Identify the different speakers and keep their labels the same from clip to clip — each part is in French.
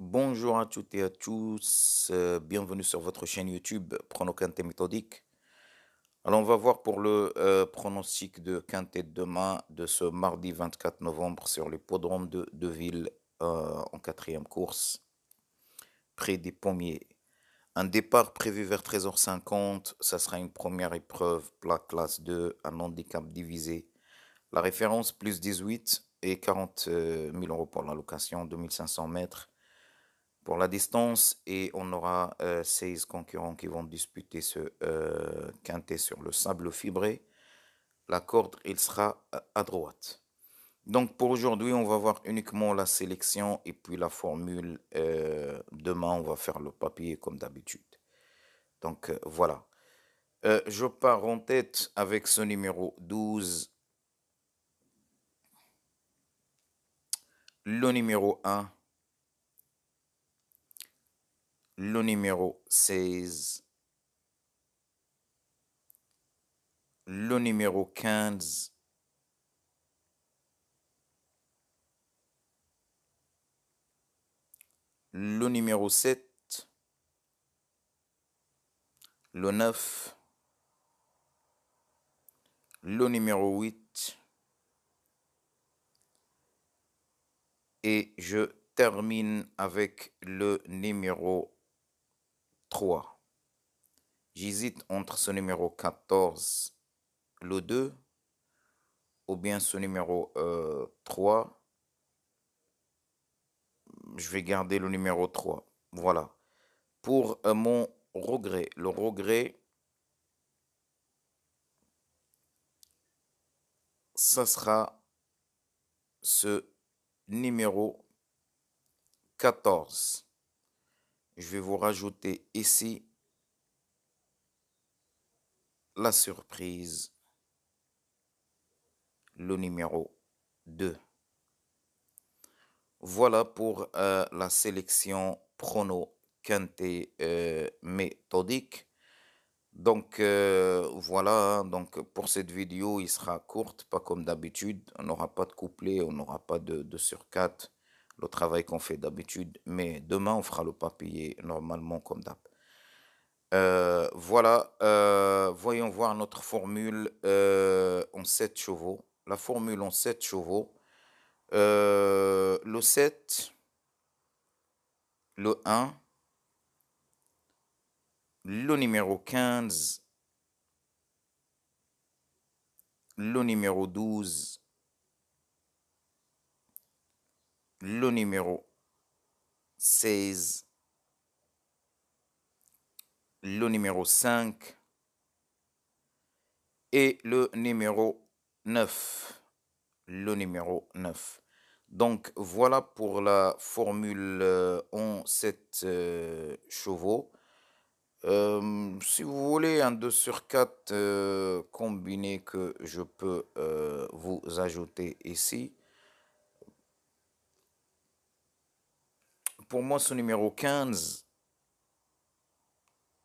Speaker 1: Bonjour à toutes et à tous, euh, bienvenue sur votre chaîne YouTube Prono Quintet Méthodique. Alors on va voir pour le euh, pronostic de Quintet demain de ce mardi 24 novembre sur podrome de Deville euh, en quatrième course, près des pommiers. Un départ prévu vers 13h50, ça sera une première épreuve, plat classe 2, un handicap divisé. La référence plus 18 et 40 000 euros pour l'allocation, 2500 mètres pour la distance et on aura 16 euh, concurrents qui vont disputer ce euh, quintet sur le sable fibré. La corde, il sera euh, à droite. Donc pour aujourd'hui, on va voir uniquement la sélection et puis la formule. demain, on va faire le papier comme d'habitude. Donc voilà. je pars en tête avec ce numéro 12. Le numéro 1 le numéro 16, le numéro 15, le numéro 7, le 9, le numéro 8, et je termine avec le numéro 3. J'hésite entre ce numéro 14, le 2, ou bien ce numéro 3. Euh, Je vais garder le numéro 3. Voilà. Pour euh, mon regret, le regret, ça sera ce numéro 14 je vais vous rajouter ici la surprise, le numéro 2. Voilà pour euh, la sélection prono quinté euh, méthodique. Donc euh, voilà, hein. donc pour cette vidéo, il sera courte, pas comme d'habitude. On n'aura pas de couplet, on n'aura pas de, de surcate le travail qu'on fait d'habitude, mais demain, on fera le papier normalement comme d'hab. Euh, voilà, euh, voyons voir notre formule euh, en 7 chevaux. La formule en 7 chevaux, le 7, le 1, le numéro 15, le numéro 12, le numéro 16, le numéro 5 et le numéro 9. Le numéro 9. Donc voilà pour la formule euh, en 7 euh, chevaux. Euh, si vous voulez un 2 sur 4 combiné que je peux vous ajouter ici, pour moi, ce numéro 15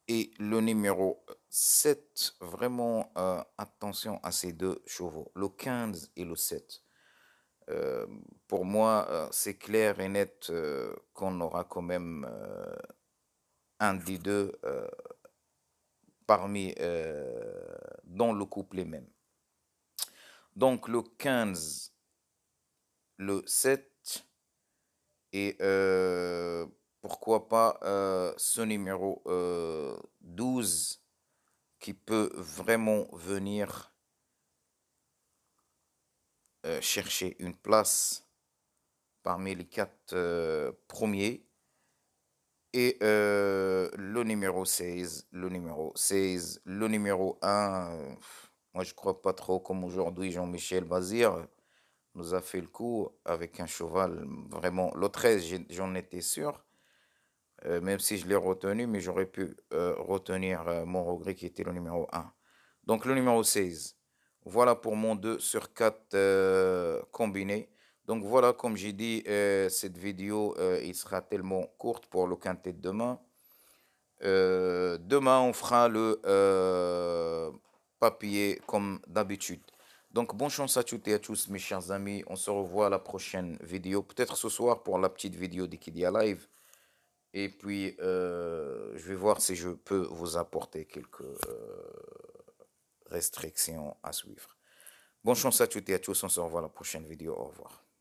Speaker 1: et le numéro 7, vraiment euh, attention à ces deux chevaux, le 15 et le 7. Euh, pour moi, euh, c'est clair et net qu'on aura quand même un des deux parmi dans le couplet même. Donc le 15, le 7 et euh, pourquoi pas euh, ce numéro 12 euh, qui peut vraiment venir chercher une place parmi les quatre premiers. Et le numéro 16, le numéro 16, le numéro 1, moi je crois pas trop comme aujourd'hui Jean-Michel Bazir nous a fait le coup avec un cheval, vraiment, le 13, j'en étais sûr, euh, même si je l'ai retenu, mais j'aurais pu euh, retenir euh, mon regret qui était le numéro 1. Donc le numéro 16, voilà pour mon 2 sur 4 combiné. Donc voilà, comme j'ai dit, cette vidéo, il sera tellement courte pour le quintet de demain. demain, on fera le papier comme d'habitude. Donc, bonne chance à toutes et à tous, mes chers amis. On se revoit à la prochaine vidéo. Peut-être ce soir pour la petite vidéo d'Ikidia Live. Et puis, euh, je vais voir si je peux vous apporter quelques euh, restrictions à suivre. Bonne chance à toutes et à tous. On se revoit à la prochaine vidéo. Au revoir.